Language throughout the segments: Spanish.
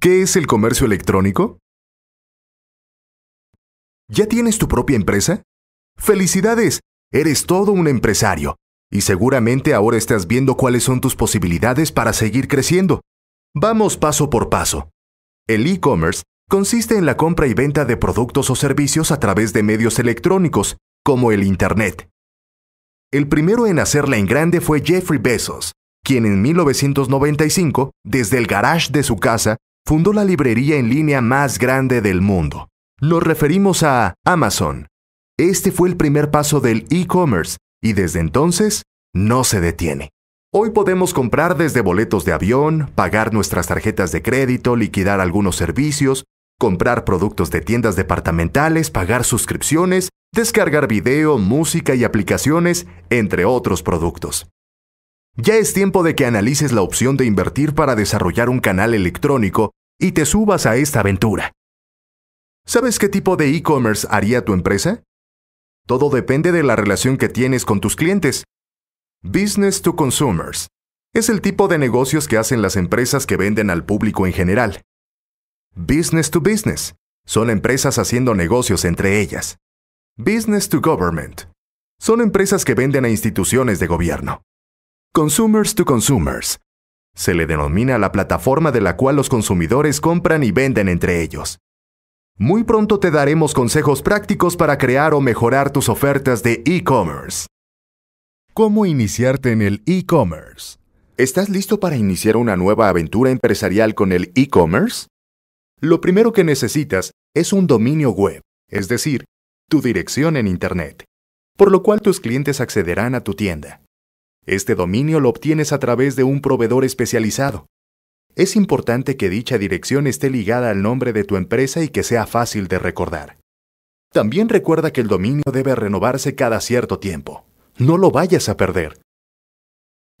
¿Qué es el comercio electrónico? ¿Ya tienes tu propia empresa? ¡Felicidades! Eres todo un empresario y seguramente ahora estás viendo cuáles son tus posibilidades para seguir creciendo. Vamos paso por paso. El e-commerce consiste en la compra y venta de productos o servicios a través de medios electrónicos, como el Internet. El primero en hacerla en grande fue Jeffrey Bezos, quien en 1995, desde el garage de su casa, fundó la librería en línea más grande del mundo. Nos referimos a Amazon. Este fue el primer paso del e-commerce y desde entonces no se detiene. Hoy podemos comprar desde boletos de avión, pagar nuestras tarjetas de crédito, liquidar algunos servicios, comprar productos de tiendas departamentales, pagar suscripciones descargar video, música y aplicaciones, entre otros productos. Ya es tiempo de que analices la opción de invertir para desarrollar un canal electrónico y te subas a esta aventura. ¿Sabes qué tipo de e-commerce haría tu empresa? Todo depende de la relación que tienes con tus clientes. Business to consumers es el tipo de negocios que hacen las empresas que venden al público en general. Business to business son empresas haciendo negocios entre ellas. Business to Government. Son empresas que venden a instituciones de gobierno. Consumers to Consumers. Se le denomina la plataforma de la cual los consumidores compran y venden entre ellos. Muy pronto te daremos consejos prácticos para crear o mejorar tus ofertas de e-commerce. ¿Cómo iniciarte en el e-commerce? ¿Estás listo para iniciar una nueva aventura empresarial con el e-commerce? Lo primero que necesitas es un dominio web, es decir, tu dirección en Internet, por lo cual tus clientes accederán a tu tienda. Este dominio lo obtienes a través de un proveedor especializado. Es importante que dicha dirección esté ligada al nombre de tu empresa y que sea fácil de recordar. También recuerda que el dominio debe renovarse cada cierto tiempo. No lo vayas a perder.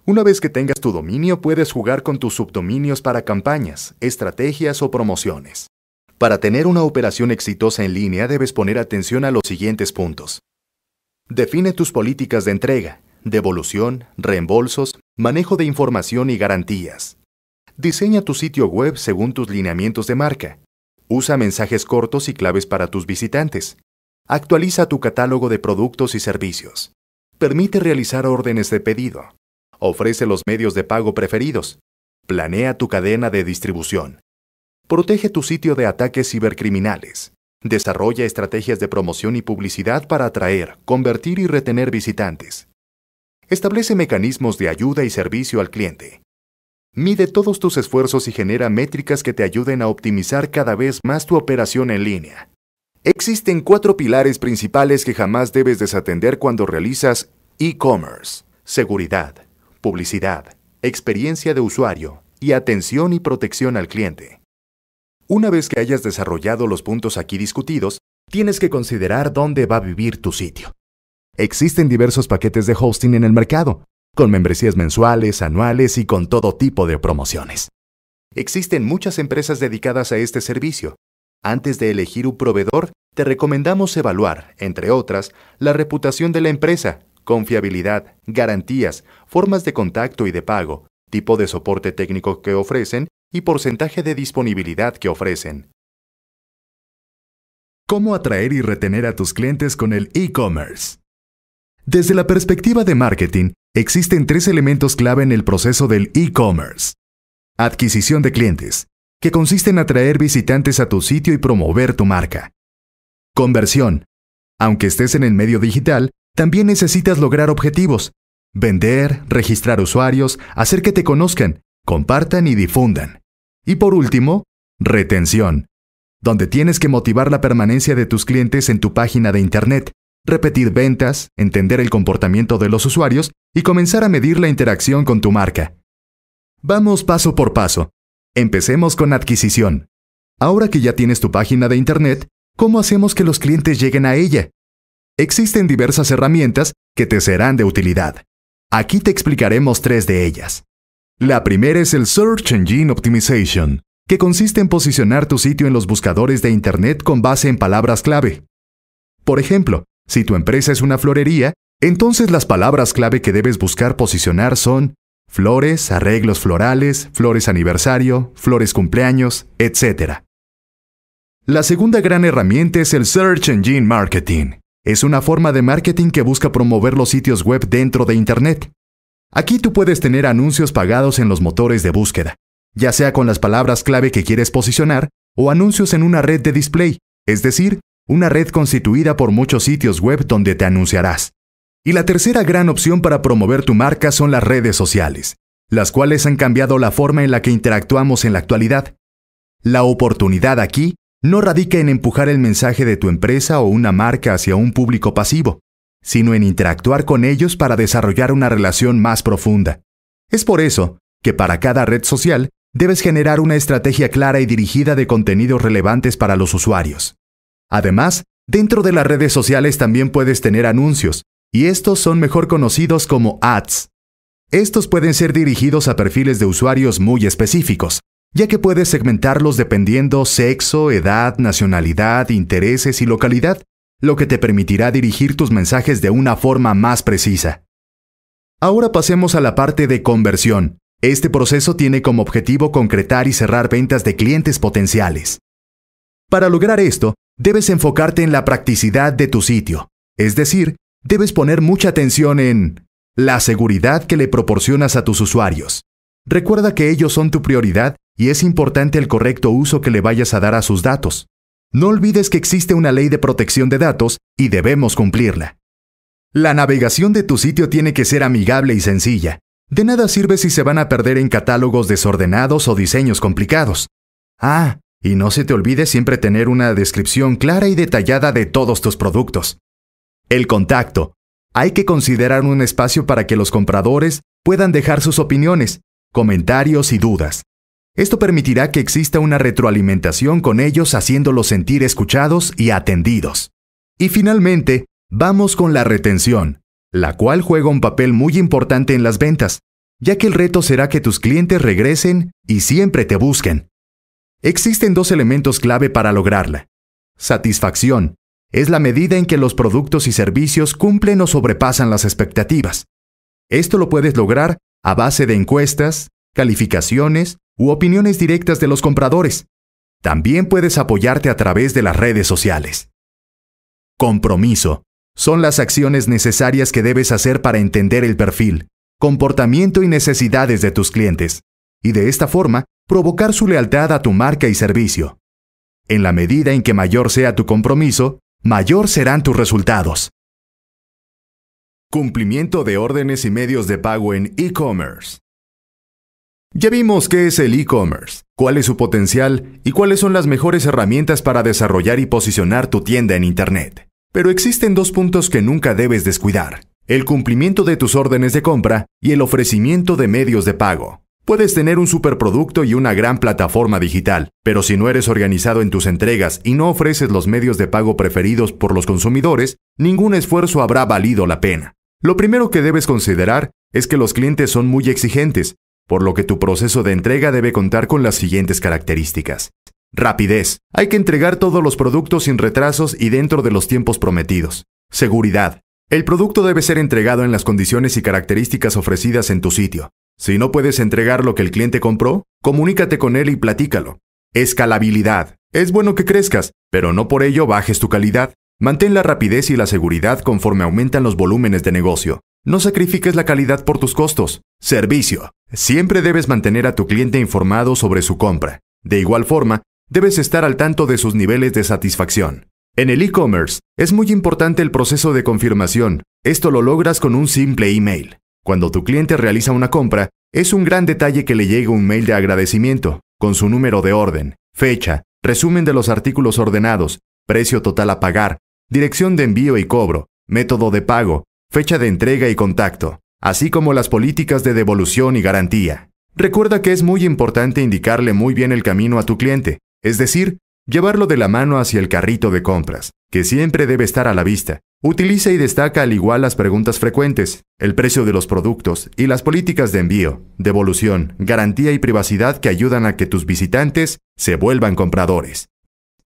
Una vez que tengas tu dominio puedes jugar con tus subdominios para campañas, estrategias o promociones. Para tener una operación exitosa en línea debes poner atención a los siguientes puntos. Define tus políticas de entrega, devolución, reembolsos, manejo de información y garantías. Diseña tu sitio web según tus lineamientos de marca. Usa mensajes cortos y claves para tus visitantes. Actualiza tu catálogo de productos y servicios. Permite realizar órdenes de pedido. Ofrece los medios de pago preferidos. Planea tu cadena de distribución. Protege tu sitio de ataques cibercriminales. Desarrolla estrategias de promoción y publicidad para atraer, convertir y retener visitantes. Establece mecanismos de ayuda y servicio al cliente. Mide todos tus esfuerzos y genera métricas que te ayuden a optimizar cada vez más tu operación en línea. Existen cuatro pilares principales que jamás debes desatender cuando realizas e-commerce. Seguridad, publicidad, experiencia de usuario y atención y protección al cliente. Una vez que hayas desarrollado los puntos aquí discutidos, tienes que considerar dónde va a vivir tu sitio. Existen diversos paquetes de hosting en el mercado, con membresías mensuales, anuales y con todo tipo de promociones. Existen muchas empresas dedicadas a este servicio. Antes de elegir un proveedor, te recomendamos evaluar, entre otras, la reputación de la empresa, confiabilidad, garantías, formas de contacto y de pago, tipo de soporte técnico que ofrecen y porcentaje de disponibilidad que ofrecen. ¿Cómo atraer y retener a tus clientes con el e-commerce? Desde la perspectiva de marketing, existen tres elementos clave en el proceso del e-commerce. Adquisición de clientes, que consiste en atraer visitantes a tu sitio y promover tu marca. Conversión. Aunque estés en el medio digital, también necesitas lograr objetivos. Vender, registrar usuarios, hacer que te conozcan, compartan y difundan. Y por último, retención, donde tienes que motivar la permanencia de tus clientes en tu página de Internet, repetir ventas, entender el comportamiento de los usuarios y comenzar a medir la interacción con tu marca. Vamos paso por paso. Empecemos con adquisición. Ahora que ya tienes tu página de Internet, ¿cómo hacemos que los clientes lleguen a ella? Existen diversas herramientas que te serán de utilidad. Aquí te explicaremos tres de ellas. La primera es el Search Engine Optimization, que consiste en posicionar tu sitio en los buscadores de Internet con base en palabras clave. Por ejemplo, si tu empresa es una florería, entonces las palabras clave que debes buscar posicionar son flores, arreglos florales, flores aniversario, flores cumpleaños, etc. La segunda gran herramienta es el Search Engine Marketing. Es una forma de marketing que busca promover los sitios web dentro de Internet. Aquí tú puedes tener anuncios pagados en los motores de búsqueda, ya sea con las palabras clave que quieres posicionar o anuncios en una red de display, es decir, una red constituida por muchos sitios web donde te anunciarás. Y la tercera gran opción para promover tu marca son las redes sociales, las cuales han cambiado la forma en la que interactuamos en la actualidad. La oportunidad aquí no radica en empujar el mensaje de tu empresa o una marca hacia un público pasivo, sino en interactuar con ellos para desarrollar una relación más profunda. Es por eso que para cada red social debes generar una estrategia clara y dirigida de contenidos relevantes para los usuarios. Además, dentro de las redes sociales también puedes tener anuncios, y estos son mejor conocidos como ads. Estos pueden ser dirigidos a perfiles de usuarios muy específicos, ya que puedes segmentarlos dependiendo sexo, edad, nacionalidad, intereses y localidad, lo que te permitirá dirigir tus mensajes de una forma más precisa. Ahora pasemos a la parte de conversión. Este proceso tiene como objetivo concretar y cerrar ventas de clientes potenciales. Para lograr esto, debes enfocarte en la practicidad de tu sitio, es decir, debes poner mucha atención en la seguridad que le proporcionas a tus usuarios. Recuerda que ellos son tu prioridad y es importante el correcto uso que le vayas a dar a sus datos. No olvides que existe una ley de protección de datos y debemos cumplirla. La navegación de tu sitio tiene que ser amigable y sencilla. De nada sirve si se van a perder en catálogos desordenados o diseños complicados. Ah, y no se te olvide siempre tener una descripción clara y detallada de todos tus productos. El contacto. Hay que considerar un espacio para que los compradores puedan dejar sus opiniones, comentarios y dudas. Esto permitirá que exista una retroalimentación con ellos haciéndolos sentir escuchados y atendidos. Y finalmente, vamos con la retención, la cual juega un papel muy importante en las ventas, ya que el reto será que tus clientes regresen y siempre te busquen. Existen dos elementos clave para lograrla. Satisfacción. Es la medida en que los productos y servicios cumplen o sobrepasan las expectativas. Esto lo puedes lograr a base de encuestas, calificaciones u opiniones directas de los compradores. También puedes apoyarte a través de las redes sociales. Compromiso. Son las acciones necesarias que debes hacer para entender el perfil, comportamiento y necesidades de tus clientes, y de esta forma provocar su lealtad a tu marca y servicio. En la medida en que mayor sea tu compromiso, mayor serán tus resultados. Cumplimiento de órdenes y medios de pago en e-commerce. Ya vimos qué es el e-commerce, cuál es su potencial y cuáles son las mejores herramientas para desarrollar y posicionar tu tienda en Internet. Pero existen dos puntos que nunca debes descuidar, el cumplimiento de tus órdenes de compra y el ofrecimiento de medios de pago. Puedes tener un superproducto y una gran plataforma digital, pero si no eres organizado en tus entregas y no ofreces los medios de pago preferidos por los consumidores, ningún esfuerzo habrá valido la pena. Lo primero que debes considerar es que los clientes son muy exigentes por lo que tu proceso de entrega debe contar con las siguientes características. Rapidez. Hay que entregar todos los productos sin retrasos y dentro de los tiempos prometidos. Seguridad. El producto debe ser entregado en las condiciones y características ofrecidas en tu sitio. Si no puedes entregar lo que el cliente compró, comunícate con él y platícalo. Escalabilidad. Es bueno que crezcas, pero no por ello bajes tu calidad. Mantén la rapidez y la seguridad conforme aumentan los volúmenes de negocio. No sacrifiques la calidad por tus costos. Servicio. Siempre debes mantener a tu cliente informado sobre su compra. De igual forma, debes estar al tanto de sus niveles de satisfacción. En el e-commerce, es muy importante el proceso de confirmación. Esto lo logras con un simple email. Cuando tu cliente realiza una compra, es un gran detalle que le llegue un mail de agradecimiento, con su número de orden, fecha, resumen de los artículos ordenados, precio total a pagar, dirección de envío y cobro, método de pago, fecha de entrega y contacto, así como las políticas de devolución y garantía. Recuerda que es muy importante indicarle muy bien el camino a tu cliente, es decir, llevarlo de la mano hacia el carrito de compras, que siempre debe estar a la vista. Utiliza y destaca al igual las preguntas frecuentes, el precio de los productos y las políticas de envío, devolución, garantía y privacidad que ayudan a que tus visitantes se vuelvan compradores.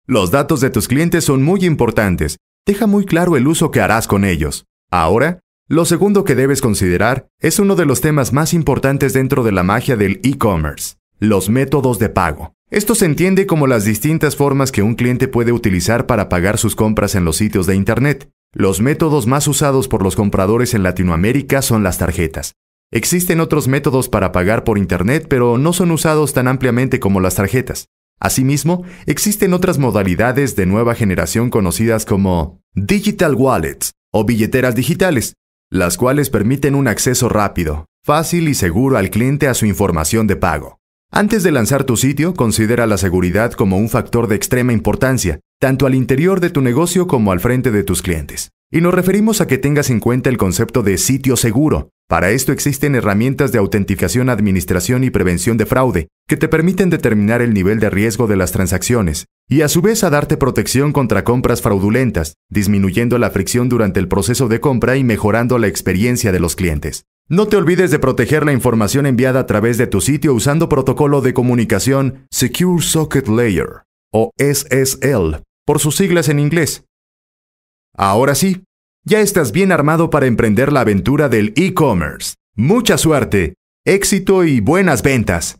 Los datos de tus clientes son muy importantes. Deja muy claro el uso que harás con ellos. Ahora, lo segundo que debes considerar es uno de los temas más importantes dentro de la magia del e-commerce, los métodos de pago. Esto se entiende como las distintas formas que un cliente puede utilizar para pagar sus compras en los sitios de Internet. Los métodos más usados por los compradores en Latinoamérica son las tarjetas. Existen otros métodos para pagar por Internet, pero no son usados tan ampliamente como las tarjetas. Asimismo, existen otras modalidades de nueva generación conocidas como digital wallets, o billeteras digitales, las cuales permiten un acceso rápido, fácil y seguro al cliente a su información de pago. Antes de lanzar tu sitio, considera la seguridad como un factor de extrema importancia, tanto al interior de tu negocio como al frente de tus clientes. Y nos referimos a que tengas en cuenta el concepto de sitio seguro. Para esto existen herramientas de autenticación, administración y prevención de fraude, que te permiten determinar el nivel de riesgo de las transacciones, y a su vez a darte protección contra compras fraudulentas, disminuyendo la fricción durante el proceso de compra y mejorando la experiencia de los clientes. No te olvides de proteger la información enviada a través de tu sitio usando protocolo de comunicación Secure Socket Layer, o SSL, por sus siglas en inglés, Ahora sí, ya estás bien armado para emprender la aventura del e-commerce. Mucha suerte, éxito y buenas ventas.